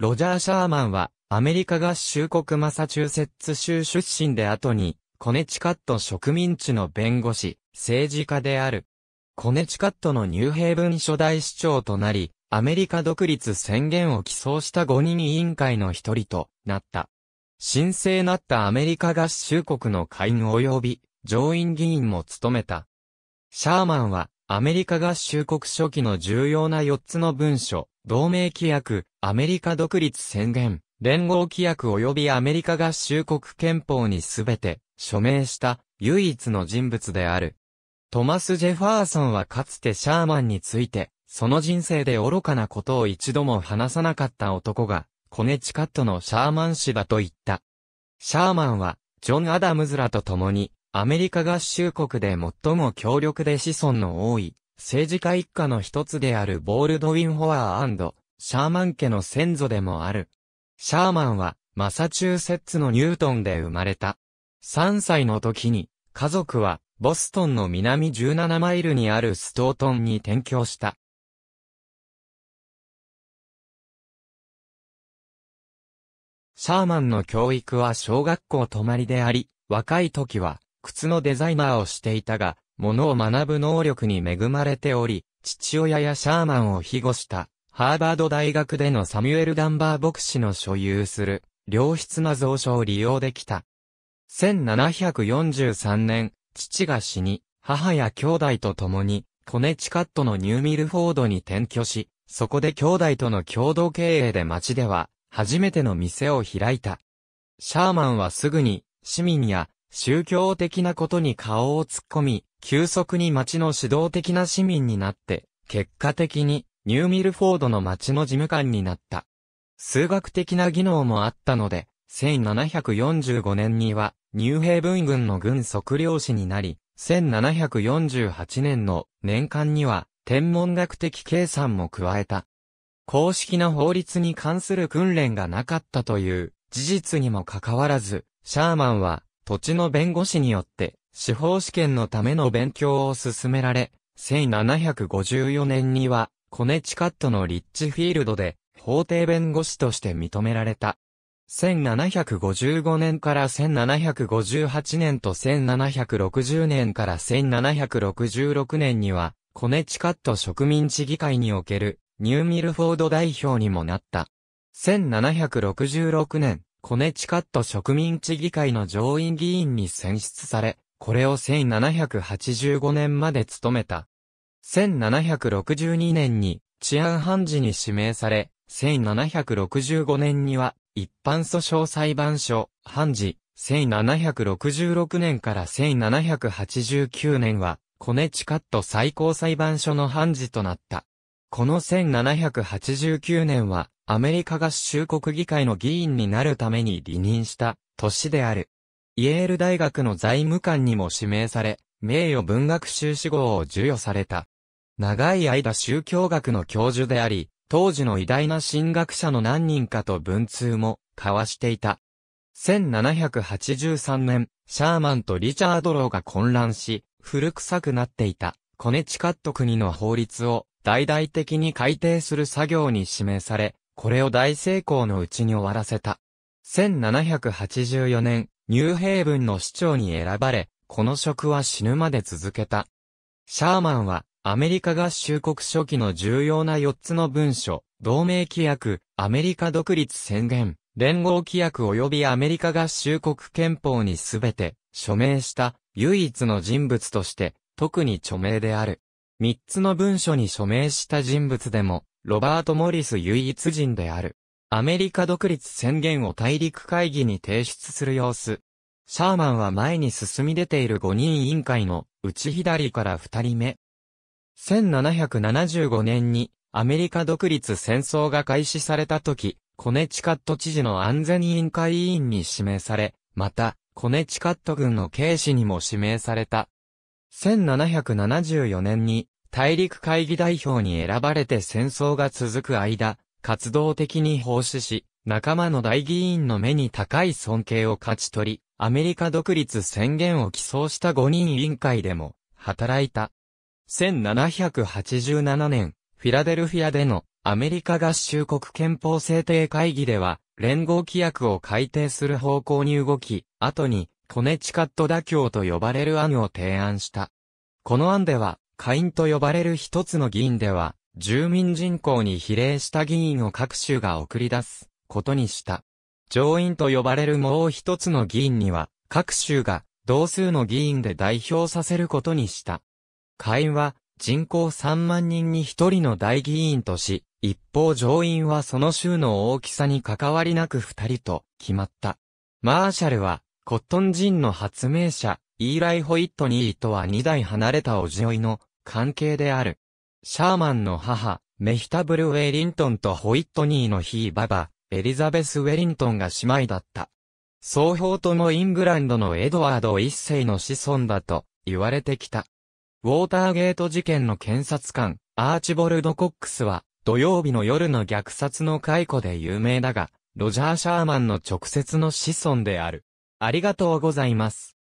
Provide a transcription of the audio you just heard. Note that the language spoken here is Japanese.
ロジャー・シャーマンは、アメリカ合衆国マサチューセッツ州出身で後に、コネチカット植民地の弁護士、政治家である。コネチカットのニューヘイブン初代市長となり、アメリカ独立宣言を起草した5人委員会の一人となった。神聖なったアメリカ合衆国の会員及び上院議員も務めた。シャーマンはアメリカ合衆国初期の重要な4つの文書、同盟規約、アメリカ独立宣言、連合規約及びアメリカ合衆国憲法にすべて署名した唯一の人物である。トマス・ジェファーソンはかつてシャーマンについて、その人生で愚かなことを一度も話さなかった男が、コネチカットのシャーマン氏だと言った。シャーマンは、ジョン・アダムズらと共に、アメリカ合衆国で最も強力で子孫の多い、政治家一家の一つであるボールドウィン・ホアーシャーマン家の先祖でもある。シャーマンは、マサチューセッツのニュートンで生まれた。3歳の時に、家族は、ボストンの南17マイルにあるストートンに転居した。シャーマンの教育は小学校泊まりであり、若い時は靴のデザイナーをしていたが、物を学ぶ能力に恵まれており、父親やシャーマンを庇護した、ハーバード大学でのサミュエル・ダンバー牧師の所有する、良質な蔵書を利用できた。1743年、父が死に、母や兄弟と共に、コネチカットのニューミルフォードに転居し、そこで兄弟との共同経営で町では、初めての店を開いた。シャーマンはすぐに、市民や宗教的なことに顔を突っ込み、急速に町の指導的な市民になって、結果的にニューミルフォードの町の事務官になった。数学的な技能もあったので、1745年には、ニューヘイブン軍の軍測量士になり、1748年の年間には、天文学的計算も加えた。公式な法律に関する訓練がなかったという事実にもかかわらず、シャーマンは土地の弁護士によって、司法試験のための勉強を進められ、1754年には、コネチカットのリッチフィールドで、法廷弁護士として認められた。1755年から1758年と1760年から1766年には、コネチカット植民地議会におけるニューミルフォード代表にもなった。1766年、コネチカット植民地議会の上院議員に選出され、これを1785年まで務めた。1762年に治安判事に指名され、1765年には一般訴訟裁判所判事、1766年から1789年はコネチカット最高裁判所の判事となった。この1789年はアメリカ合衆国議会の議員になるために離任した年である。イェール大学の財務官にも指名され、名誉文学修士号を授与された。長い間宗教学の教授であり、当時の偉大な神学者の何人かと文通も交わしていた。1783年、シャーマンとリチャードローが混乱し、古臭くなっていた、コネチカット国の法律を大々的に改定する作業に指名され、これを大成功のうちに終わらせた。1784年、ニューヘイブンの市長に選ばれ、この職は死ぬまで続けた。シャーマンは、アメリカ合衆国初期の重要な4つの文書、同盟規約、アメリカ独立宣言、連合規約及びアメリカ合衆国憲法にすべて署名した唯一の人物として特に著名である。三つの文書に署名した人物でも、ロバート・モリス唯一人である。アメリカ独立宣言を大陸会議に提出する様子。シャーマンは前に進み出ている五人委員会の、内左から二人目。1775年に、アメリカ独立戦争が開始された時、コネチカット知事の安全委員会委員に指名され、また、コネチカット軍の警視にも指名された。1774年に大陸会議代表に選ばれて戦争が続く間、活動的に奉仕し、仲間の大議員の目に高い尊敬を勝ち取り、アメリカ独立宣言を起草した5人委員会でも働いた。1787年、フィラデルフィアでのアメリカ合衆国憲法制定会議では、連合規約を改定する方向に動き、後にコネチカット妥協と呼ばれる案を提案した。この案では、下院と呼ばれる一つの議員では、住民人口に比例した議員を各州が送り出すことにした。上院と呼ばれるもう一つの議員には、各州が同数の議員で代表させることにした。下院は人口3万人に1人の大議員とし、一方上院はその州の大きさに関わりなく2人と決まった。マーシャルはコットンジンの発明者、イーライ・ホイットニーとは2代離れたおじおいの関係である。シャーマンの母、メヒタブル・ウェリントンとホイットニーのひババエリザベス・ウェリントンが姉妹だった。双方ともイングランドのエドワード一世の子孫だと言われてきた。ウォーターゲート事件の検察官、アーチボルド・コックスは、土曜日の夜の虐殺の解雇で有名だが、ロジャー・シャーマンの直接の子孫である。ありがとうございます。